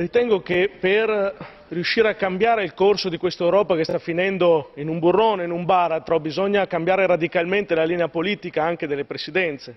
ritengo che per riuscire a cambiare il corso di questa europa che sta finendo in un burrone in un baratro bisogna cambiare radicalmente la linea politica anche delle presidenze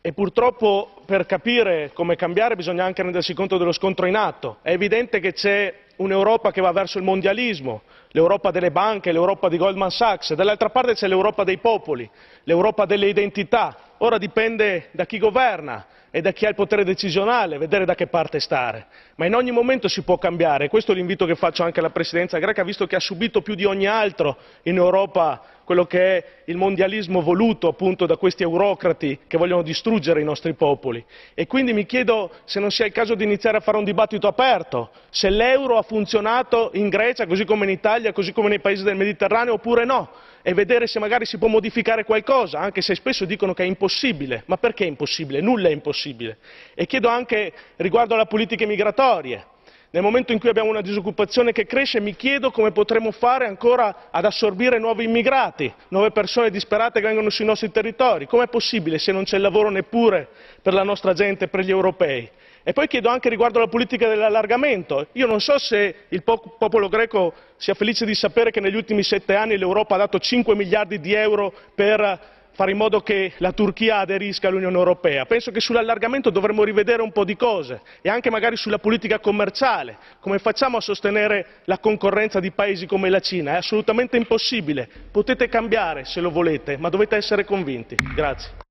e purtroppo per capire come cambiare bisogna anche rendersi conto dello scontro in atto è evidente che c'è un'europa che va verso il mondialismo l'europa delle banche l'europa di goldman sachs dall'altra parte c'è l'europa dei popoli l'europa delle identità ora dipende da chi governa e da chi ha il potere decisionale vedere da che parte stare, ma in ogni momento si può cambiare questo è l'invito che faccio anche alla presidenza greca, visto che ha subito più di ogni altro in Europa quello che è il mondialismo voluto appunto da questi eurocrati che vogliono distruggere i nostri popoli. E quindi mi chiedo se non sia il caso di iniziare a fare un dibattito aperto, se l'euro ha funzionato in Grecia, così come in Italia, così come nei paesi del Mediterraneo, oppure no, e vedere se magari si può modificare qualcosa, anche se spesso dicono che è impossibile. Ma perché è impossibile? Nulla è impossibile possibile. E chiedo anche riguardo alle politiche migratorie. Nel momento in cui abbiamo una disoccupazione che cresce, mi chiedo come potremo fare ancora ad assorbire nuovi immigrati, nuove persone disperate che vengono sui nostri territori. Com'è possibile se non c'è lavoro neppure per la nostra gente, per gli europei? E poi chiedo anche riguardo alla politica dell'allargamento. Io non so se il popolo greco sia felice di sapere che negli ultimi sette anni l'Europa ha dato 5 miliardi di euro per fare in modo che la Turchia aderisca all'Unione Europea. Penso che sull'allargamento dovremmo rivedere un po' di cose e anche magari sulla politica commerciale. Come facciamo a sostenere la concorrenza di paesi come la Cina? È assolutamente impossibile. Potete cambiare se lo volete, ma dovete essere convinti. Grazie.